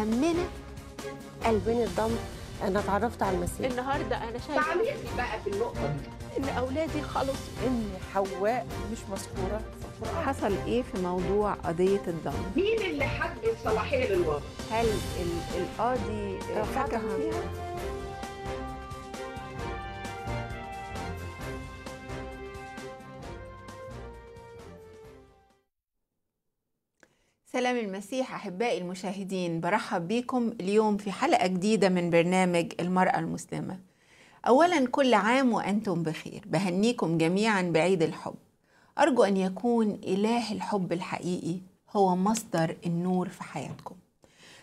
همنا قلبين الضم انا اتعرفت على المسيح النهارده انا شايفه تعاملي بقى في النقطه دي ان اولادي خلصوا ان حواء مش مذكوره حصل ايه في موضوع قضيه الضم مين اللي حد الصلاحيه للوضع هل القاضي فكر فيها سلام المسيح أحبائي المشاهدين برحب بكم اليوم في حلقة جديدة من برنامج المرأة المسلمة أولا كل عام وأنتم بخير بهنيكم جميعا بعيد الحب أرجو أن يكون إله الحب الحقيقي هو مصدر النور في حياتكم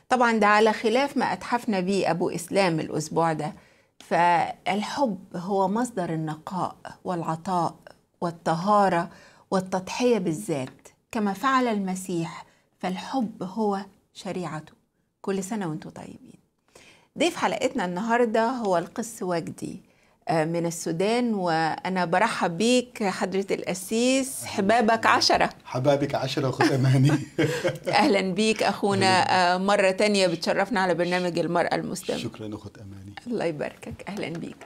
طبعا ده على خلاف ما أتحفنا بيه أبو إسلام الأسبوع ده فالحب هو مصدر النقاء والعطاء والطهارة والتضحية بالذات كما فعل المسيح فالحب هو شريعته كل سنة وانتم طيبين ضيف حلقتنا النهاردة هو القس وجدي آه، من السودان وأنا برحب بيك حضرة الأسيس حبابك عشرة حبابك عشرة أخت أماني أهلا بيك أخونا آه، مرة تانية بتشرفنا على برنامج المرأة المسلمة شكرا أخت أماني الله يباركك أهلا بيك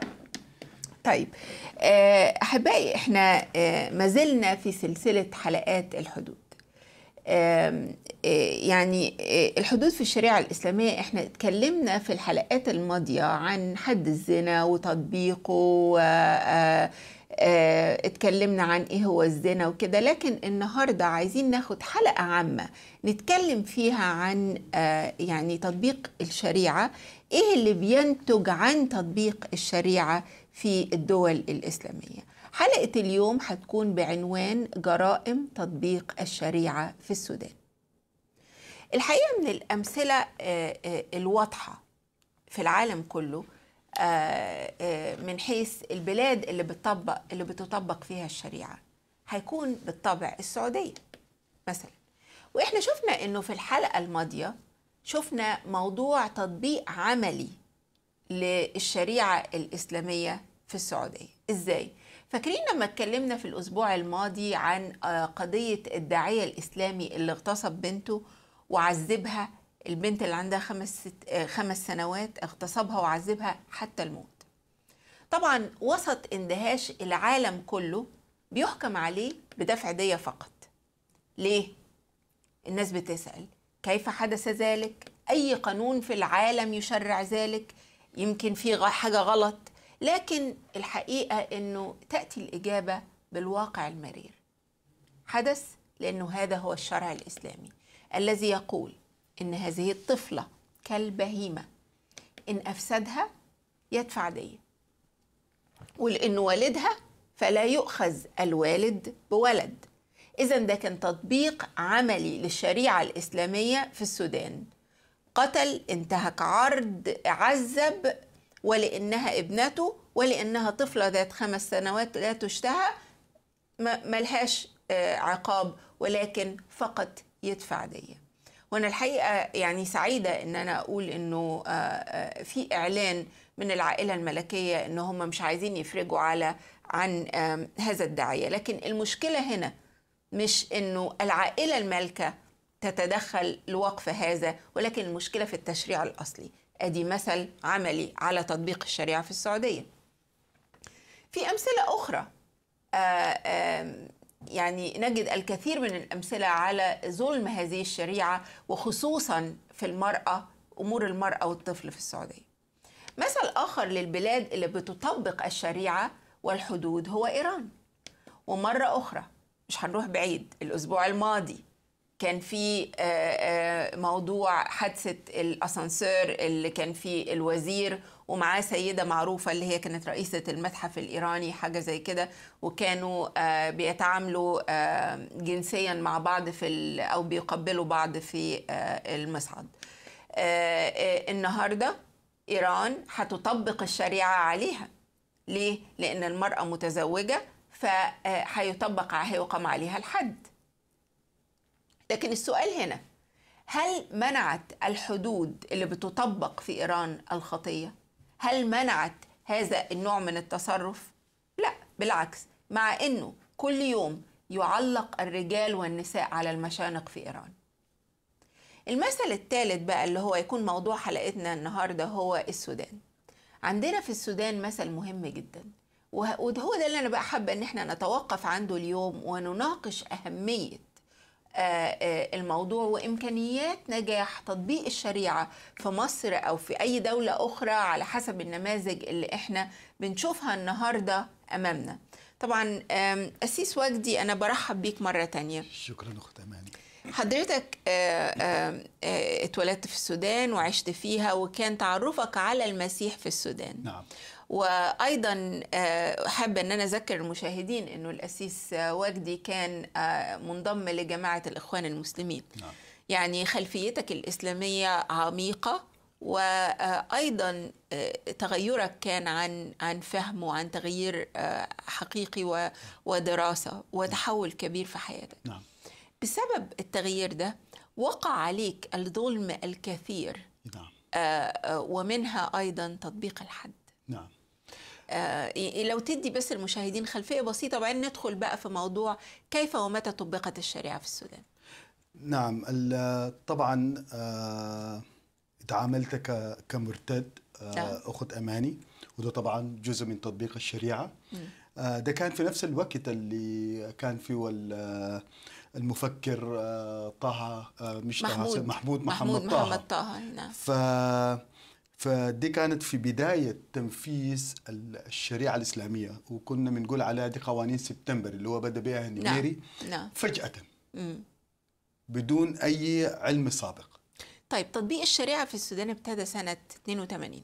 طيب آه، أحبائي إحنا ما زلنا في سلسلة حلقات الحدود آه، يعني آه، الحدود في الشريعة الإسلامية احنا اتكلمنا في الحلقات الماضية عن حد الزنا وتطبيقه و آه، اتكلمنا عن ايه هو الزنا وكده لكن النهارده عايزين ناخد حلقه عامه نتكلم فيها عن يعني تطبيق الشريعه ايه اللي بينتج عن تطبيق الشريعه في الدول الاسلاميه حلقه اليوم هتكون بعنوان جرائم تطبيق الشريعه في السودان الحقيقه من الامثله آه، آه، الواضحه في العالم كله آه، من حيث البلاد اللي بتطبق اللي بتطبق فيها الشريعه هيكون بالطبع السعوديه مثلا واحنا شفنا انه في الحلقه الماضيه شفنا موضوع تطبيق عملي للشريعه الاسلاميه في السعوديه ازاي فاكرين لما اتكلمنا في الاسبوع الماضي عن قضيه الداعيه الاسلامي اللي اغتصب بنته وعذبها البنت اللي عندها خمس, ست آه، خمس سنوات اغتصبها وعذبها حتى الموت طبعا وسط اندهاش العالم كله بيحكم عليه بدفع دية فقط ليه؟ الناس بتسأل كيف حدث ذلك؟ أي قانون في العالم يشرع ذلك؟ يمكن في حاجة غلط لكن الحقيقة أنه تأتي الإجابة بالواقع المرير حدث لأنه هذا هو الشرع الإسلامي الذي يقول إن هذه الطفلة كالبهيمة إن أفسدها يدفع دية ولإن والدها فلا يؤخذ الوالد بولد إذا ده كان تطبيق عملي للشريعة الإسلامية في السودان قتل انتهك عرض عذب ولأنها ابنته ولأنها طفلة ذات خمس سنوات لا تشتهى ملهاش آه، عقاب ولكن فقط يدفع ديه وانا الحقيقه يعني سعيده ان انا اقول انه آه، آه، في اعلان من العائله الملكيه ان هم مش عايزين يفرجوا على عن هذا الداعيه لكن المشكله هنا مش انه العائله المالكه تتدخل لوقف هذا ولكن المشكله في التشريع الاصلي ادي مثل عملي على تطبيق الشريعه في السعوديه في امثله اخرى آآ آه، آآ يعني نجد الكثير من الأمثلة على ظلم هذه الشريعة وخصوصا في المرأة أمور المرأة والطفل في السعودية مثل آخر للبلاد اللي بتطبق الشريعة والحدود هو إيران ومرة أخرى مش هنروح بعيد الأسبوع الماضي كان في آه، آه، موضوع حادثه الاسانسير اللي كان فيه الوزير ومعاه سيده معروفه اللي هي كانت رئيسه المتحف الايراني حاجه زي كده وكانوا آه، بيتعاملوا جنسيا مع بعض في او بيقبلوا بعض في المصعد النهارده ايران هتطبق الشريعه عليها ليه لان المراه متزوجه فهيطبق هيقام عليها الحد لكن السؤال هنا هل منعت الحدود اللي بتطبق في ايران الخطيه هل منعت هذا النوع من التصرف لا بالعكس مع انه كل يوم يعلق الرجال والنساء على المشانق في ايران المثل الثالث بقى اللي هو يكون موضوع حلقتنا النهارده هو السودان عندنا في السودان مثل مهم جدا وهو ده اللي انا بقى حابه ان احنا نتوقف عنده اليوم ونناقش اهميه آه، آه، الموضوع وامكانيات نجاح تطبيق الشريعه في مصر او في اي دوله اخرى على حسب النماذج اللي احنا بنشوفها النهارده امامنا. طبعا اسيس وجدي انا برحب بيك مره تانية شكرا اخت اماني. حضرتك آه، اتولدت في السودان وعشت فيها وكان تعرفك على المسيح في السودان نعم وايضا حابه ان انا اذكر المشاهدين انه الاسيس وجدي كان آه، منضم لجماعه الاخوان المسلمين نعم. يعني خلفيتك الاسلاميه عميقه وايضا آه، تغيرك كان عن عن فهم وعن تغيير آه، حقيقي ودراسه وتحول كبير في حياتك نعم. بسبب التغيير ده وقع عليك الظلم الكثير نعم. ومنها ايضا تطبيق الحد نعم آه، إيه، لو تدي بس المشاهدين خلفية بسيطة وبعدين ندخل بقى في موضوع كيف ومتى طبقت الشريعة في السودان نعم طبعا آه، تعاملت كمرتد آه، نعم. اخت اماني وده طبعا جزء من تطبيق الشريعه ده كان في نفس الوقت اللي كان فيه المفكر طه مش محمود طه محمود محمد, محمود محمد طه, محمد طه. نعم. فدي كانت في بداية تنفيذ الشريعة الإسلامية وكنا بنقول عليها دي قوانين سبتمبر اللي هو بدأ بها النميري نعم. نعم. فجأة مم. بدون أي علم سابق طيب تطبيق الشريعة في السودان ابتدى سنة 82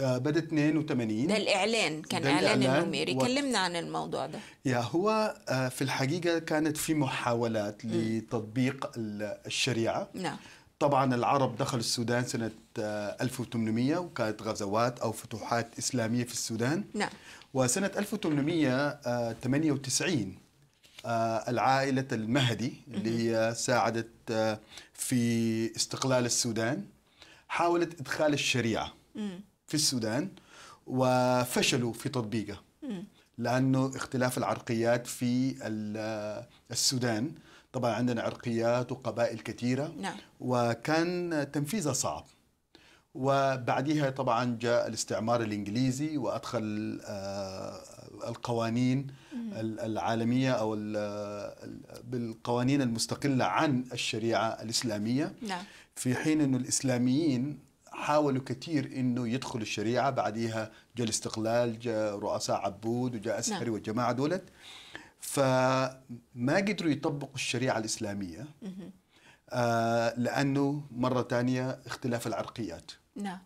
آه، بدأ 82 ده الإعلان كان ده إعلان النميري و... كلمنا عن الموضوع ده يا هو آه، في الحقيقة كانت في محاولات لتطبيق الشريعة نعم طبعا العرب دخلوا السودان سنة 1800 آه، وكانت غزوات أو فتوحات إسلامية في السودان نعم وسنة 1898 آه، آه، العائلة المهدي اللي هي ساعدت في استقلال السودان حاولت إدخال الشريعة في السودان وفشلوا في تطبيقه لأنه اختلاف العرقيات في السودان طبعا عندنا عرقيات وقبائل كثيرة نعم. وكان تنفيذها صعب وبعدها طبعا جاء الاستعمار الإنجليزي وأدخل آه، القوانين العالمية أو بالقوانين المستقلة عن الشريعة الإسلامية نعم. في حين أن الإسلاميين حاولوا كثير انه يدخلوا الشريعه بعديها جاء الاستقلال جاء رؤساء عبود وجاء اسهري نعم. والجماعه دولت فما قدروا يطبقوا الشريعة الإسلامية آه لأنه مرة ثانية اختلاف العرقيات نعم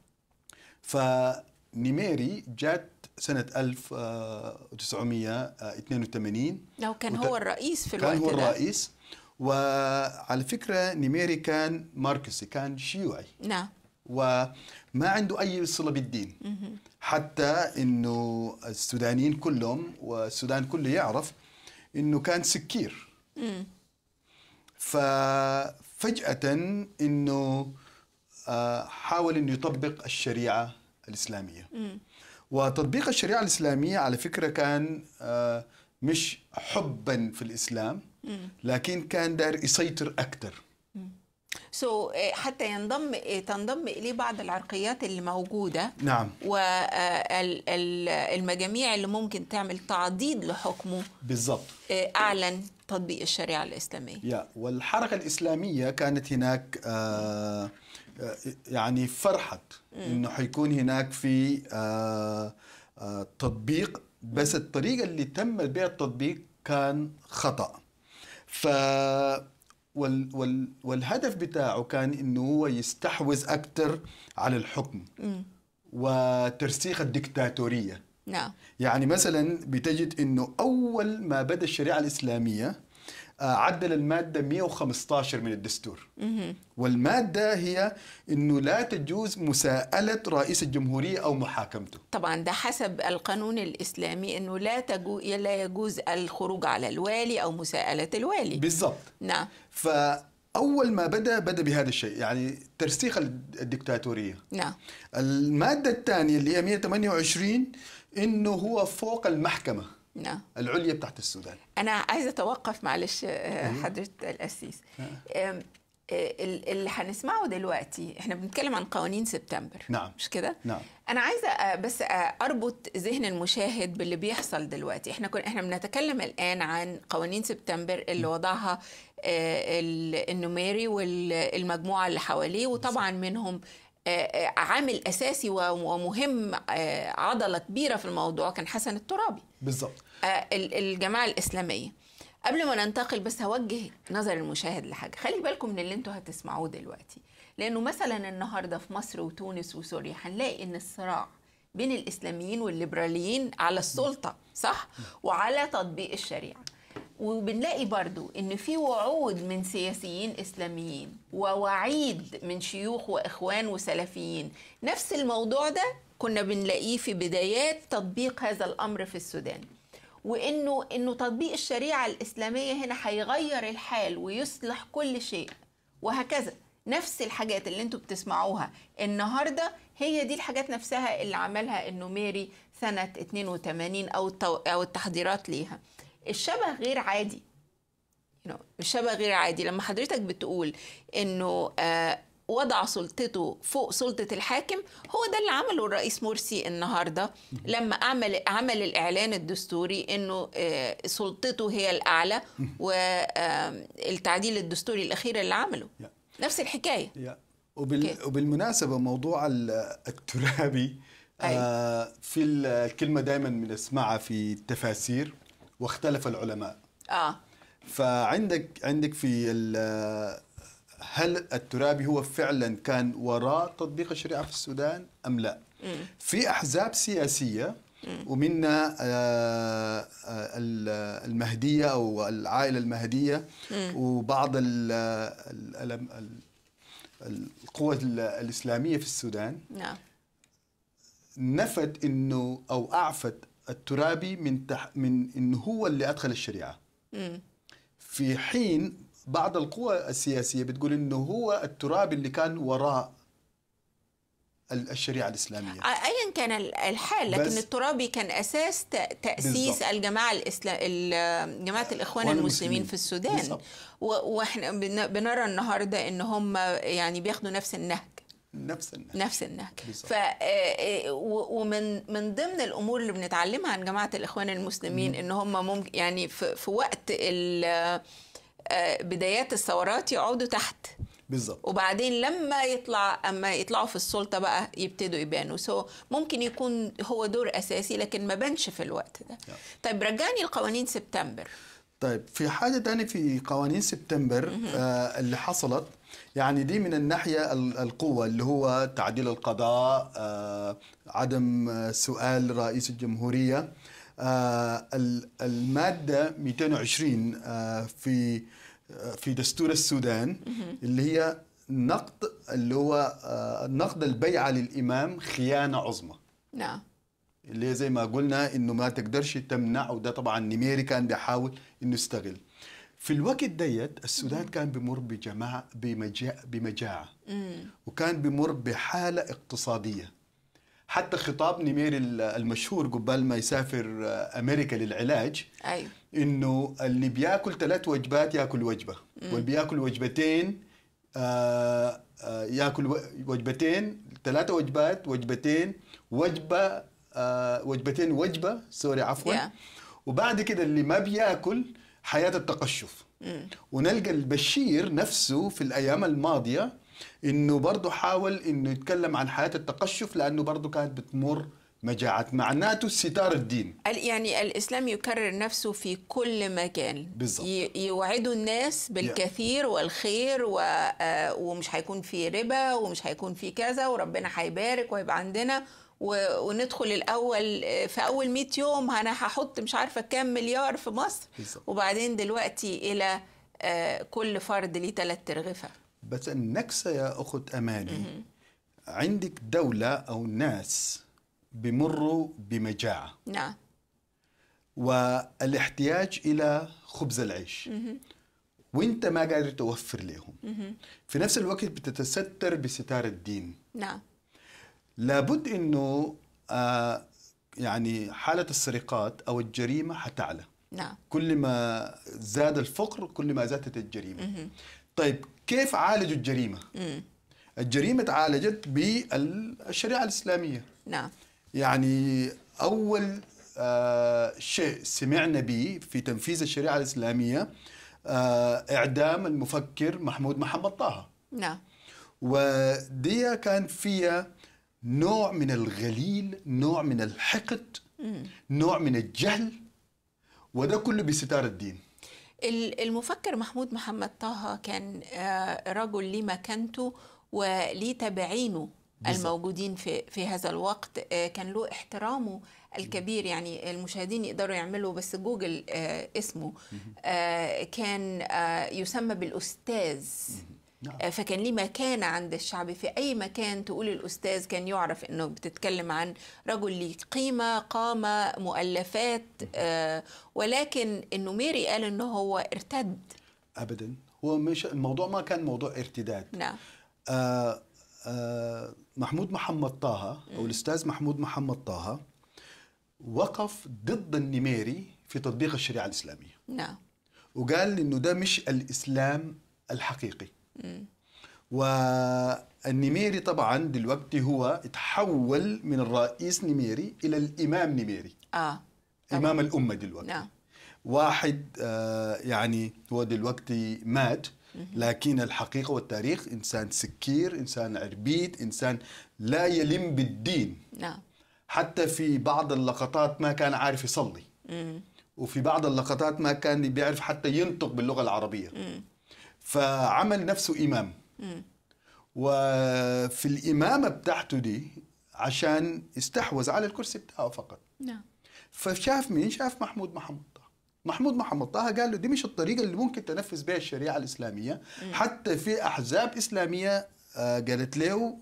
فنميري جات سنة 1982 لو آه، كان وت... هو الرئيس في الوقت كان هو الرئيس وعلى فكرة نيميري كان ماركسي كان شيوعي نعم وما عنده أي صلة بالدين مه. حتى أنه السودانيين كلهم والسودان كله يعرف انه كان سكير ففجاه انه آه، حاول انه يطبق الشريعه الاسلاميه وتطبيق الشريعه الاسلاميه على فكره كان آه، مش حبا في الاسلام لكن كان داير يسيطر اكثر سو so, eh, حتى ينضم إيه، تنضم اليه بعض العرقيات اللي موجوده نعم والمجاميع آه، اللي ممكن تعمل تعضيد لحكمه بالضبط آه، اعلن تطبيق الشريعه الاسلاميه يا والحركه الاسلاميه كانت هناك آه، يعني فرحت انه حيكون هناك في تطبيق بس الطريقه اللي تم بها التطبيق كان خطا ف وال وال والهدف بتاعه كان انه هو يستحوذ اكثر على الحكم م. وترسيخ الدكتاتوريه نعم يعني مثلا بتجد انه اول ما بدا الشريعه الاسلاميه عدل المادة 115 من الدستور والمادة هي أنه لا تجوز مساءلة رئيس الجمهورية أو محاكمته طبعا ده حسب القانون الإسلامي أنه لا, تجو... لا يجوز الخروج على الوالي أو مساءلة الوالي بالضبط نعم ف... أول ما بدأ بدأ بهذا الشيء يعني ترسيخ الدكتاتورية نعم المادة الثانية اللي هي 128 إنه هو فوق المحكمة نعم العليا بتاعت السودان انا عايزه اتوقف معلش آه، حضره القسيس آه، اللي هنسمعه دلوقتي احنا بنتكلم عن قوانين سبتمبر نعم مش كده نعم انا عايزه آه، بس اربط ذهن المشاهد باللي بيحصل دلوقتي احنا كنا احنا بنتكلم الان عن قوانين سبتمبر اللي وضعها النميري والمجموعه اللي حواليه وطبعا منهم آه، آه، عامل اساسي ومهم آه، عضله كبيره في الموضوع كان حسن الترابي بالظبط الجماعه الاسلاميه قبل ما ننتقل بس هوجه نظر المشاهد لحاجه خلي بالكم من اللي انتوا هتسمعوه دلوقتي لانه مثلا النهارده في مصر وتونس وسوريا هنلاقي ان الصراع بين الاسلاميين والليبراليين على السلطه صح وعلى تطبيق الشريعه وبنلاقي برضو ان في وعود من سياسيين اسلاميين ووعيد من شيوخ واخوان وسلفيين نفس الموضوع ده كنا بنلاقيه في بدايات تطبيق هذا الامر في السودان وانه انه تطبيق الشريعه الاسلاميه هنا هيغير الحال ويصلح كل شيء وهكذا نفس الحاجات اللي انتوا بتسمعوها النهارده هي دي الحاجات نفسها اللي عملها انه ميري سنه 82 او او التحضيرات ليها الشبه غير عادي الشبه غير عادي لما حضرتك بتقول انه آه، وضع سلطته فوق سلطة الحاكم هو ده اللي عمله الرئيس مرسي النهاردة لما عمل, عمل الإعلان الدستوري أنه آه، سلطته هي الأعلى والتعديل الدستوري الأخير اللي عمله نفس الحكاية وبال... وبالمناسبة موضوع الترابي آه، في الكلمة دائما بنسمعها في التفاسير واختلف العلماء اه فعندك عندك في هل الترابي هو فعلا كان وراء تطبيق الشريعه في السودان ام لا م. في احزاب سياسيه ومنا آه، آه، المهديه او العائله المهديه وبعض القوى الاسلاميه في السودان نعم نفت انه او اعفت الترابي من تح من انه هو اللي ادخل الشريعه في حين بعض القوى السياسيه بتقول انه هو الترابي اللي كان وراء الشريعه الاسلاميه ايا كان الحال لكن الترابي كان اساس تاسيس بالزبط. الجماعه الاسلام جماعه الاخوان المسلمين في السودان واحنا بنرى النهارده ان هم يعني بياخدوا نفس النهج نفس النهج نفس النهج ف آه، آه، ومن من ضمن الامور اللي بنتعلمها عن جماعه الاخوان المسلمين ان هم ممكن يعني في, في وقت آه، بدايات الثورات يقعدوا تحت بالظبط وبعدين لما يطلع اما يطلعوا في السلطه بقى يبتدوا يبانوا سو ممكن يكون هو دور اساسي لكن ما بانش في الوقت ده نعم. طيب رجعني لقوانين سبتمبر طيب في حاجه ثانيه في قوانين سبتمبر آه اللي حصلت يعني دي من الناحية القوة اللي هو تعديل القضاء آه، عدم آه، سؤال رئيس الجمهورية آه، المادة 220 في في دستور السودان اللي هي نقد اللي هو نقد البيعة للإمام خيانة عظمى نعم اللي هي زي ما قلنا انه ما تقدرش تمنع وده طبعا نميري كان بيحاول انه يستغل في الوقت ديت السودان مم. كان بمر بجماعة بمجا بمجاعة مم. وكان بمر بحالة اقتصادية حتى خطاب نمير المشهور قبل ما يسافر آه، أمريكا للعلاج أيوه. إنه اللي بياكل ثلاث وجبات ياكل وجبة مم. واللي بياكل وجبتين آآ آه، آآ آه، ياكل وجبتين ثلاثة وجبات وجبتين وجبة وجبتين وجبة سوري عفوا yeah. وبعد كده اللي ما بياكل حياه التقشف ونلقى البشير نفسه في الايام الماضيه انه برضه حاول انه يتكلم عن حياه التقشف لانه برضه كانت بتمر مجاعات معناته ستار الدين يعني الإسلام يكرر نفسه في كل مكان بالظبط يوعدوا الناس بالكثير والخير و... آه، ومش هيكون في ربا ومش هيكون في كذا وربنا هيبارك وهيبقى عندنا وندخل الاول آه، في اول 100 يوم انا هحط مش عارفه كام مليار في مصر وبعدين دلوقتي الى آه، كل فرد ليه ثلاث ترغفه بس النكسه يا اخت اماني عندك دوله او ناس بمروا بمجاعه نعم والاحتياج الى خبز العيش وانت ما قادر توفر لهم في نفس الوقت بتتستر بستار الدين نعم لابد انه آه يعني حالة السرقات أو الجريمة حتعلى نعم كل ما زاد الفقر كل ما زادت الجريمة طيب كيف عالجوا الجريمة؟ الجريمة تعالجت بالشريعة الإسلامية نعم يعني أول آه شيء سمعنا به في تنفيذ الشريعة الإسلامية آه إعدام المفكر محمود محمد طه نعم ودي كان فيها نوع من الغليل نوع من الحقد نوع من الجهل وده كله بستار الدين المفكر محمود محمد طه كان آه، رجل ليه مكانته وليه تابعينه الموجودين في في هذا الوقت آه، كان له احترامه الكبير يعني المشاهدين يقدروا يعملوا بس جوجل آه، اسمه كان يسمى بالاستاذ نعم. آه، فكان ليه مكانة عند الشعب في أي مكان تقول الأستاذ كان يعرف أنه بتتكلم عن رجل ليه قيمة قامة مؤلفات آه ولكن أنه ميري قال أنه هو ارتد أبدا هو مش الموضوع ما كان موضوع ارتداد نعم آه آه محمود محمد طه أو الأستاذ محمود محمد طه وقف ضد النميري في تطبيق الشريعة الإسلامية نعم وقال إنه ده مش الإسلام الحقيقي والنميري طبعا دلوقتي هو تحول من الرئيس نميري الى الامام نميري اه امام الامه دلوقتي نعم. واحد آه يعني هو دلوقتي مات لكن الحقيقه والتاريخ انسان سكير انسان عربيد انسان لا يلم بالدين نعم حتى في بعض اللقطات ما كان عارف يصلي وفي بعض اللقطات ما كان بيعرف حتى ينطق باللغه العربيه فعمل نفسه إمام م. وفي الإمامة بتاعته دي عشان استحوذ على الكرسي بتاعه فقط نعم فشاف مين؟ شاف محمود محمود طه محمود محمد طه قال له دي مش الطريقة اللي ممكن تنفذ بها الشريعة الإسلامية م. حتى في أحزاب إسلامية آه، قالت له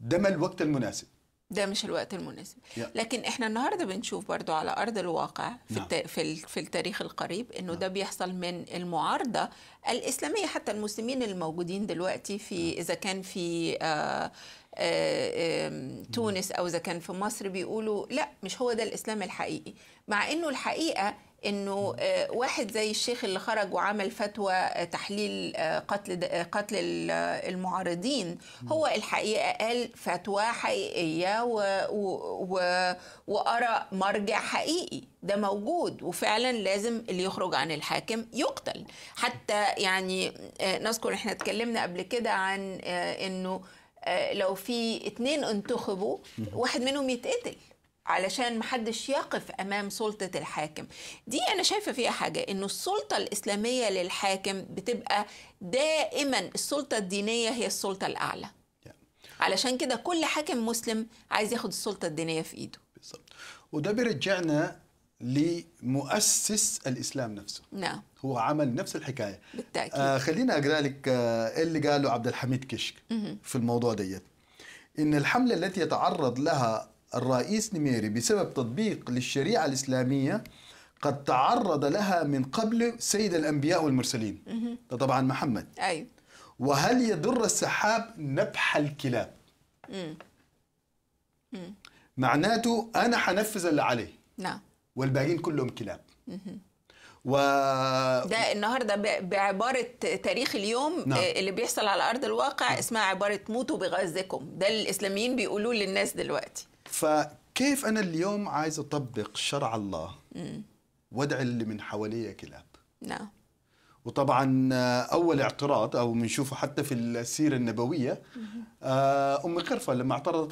ده الوقت المناسب ده مش الوقت المناسب yeah. لكن احنا النهارده بنشوف برضو على ارض الواقع في, no. نعم. في, التاريخ القريب انه نعم. ده بيحصل من المعارضه الاسلاميه حتى المسلمين الموجودين دلوقتي في نعم. اذا كان في آه، آه، تونس او اذا كان في مصر بيقولوا لا مش هو ده الاسلام الحقيقي مع انه الحقيقه انه آه، واحد زي الشيخ اللي خرج وعمل فتوى آه، تحليل آه، قتل قتل المعارضين هو الحقيقه قال فتوى حقيقيه و و وارى مرجع حقيقي ده موجود وفعلا لازم اللي يخرج عن الحاكم يقتل حتى يعني نذكر احنا اتكلمنا قبل كده عن انه لو في اتنين انتخبوا واحد منهم يتقتل علشان محدش يقف امام سلطه الحاكم دي انا شايفه فيها حاجه انه السلطه الاسلاميه للحاكم بتبقى دائما السلطه الدينيه هي السلطه الاعلى علشان كده كل حاكم مسلم عايز ياخد السلطه الدينيه في ايده بالظبط وده بيرجعنا لمؤسس الاسلام نفسه نعم هو عمل نفس الحكايه بالتاكيد آه خليني اقرا لك آه اللي قاله عبد الحميد كشك مه. في الموضوع ديت ان الحمله التي يتعرض لها الرئيس نميري بسبب تطبيق للشريعة الإسلامية قد تعرض لها من قبل سيد الأنبياء والمرسلين ده طبعا محمد أيوه وهل يضر السحاب نبح الكلاب مم. مم. معناته أنا حنفذ اللي عليه نعم والباقيين كلهم كلاب و... ده النهارده بعباره تاريخ اليوم آه، نعم. اللي بيحصل على ارض الواقع نعم. اسمها عباره موتوا بغزكم ده الاسلاميين بيقولوه للناس دلوقتي فكيف انا اليوم عايز اطبق شرع الله وادع اللي من حواليا كلاب نعم وطبعا آه، اول اعتراض او بنشوفه حتى في السيره النبويه آه، ام قرفه لما اعترضت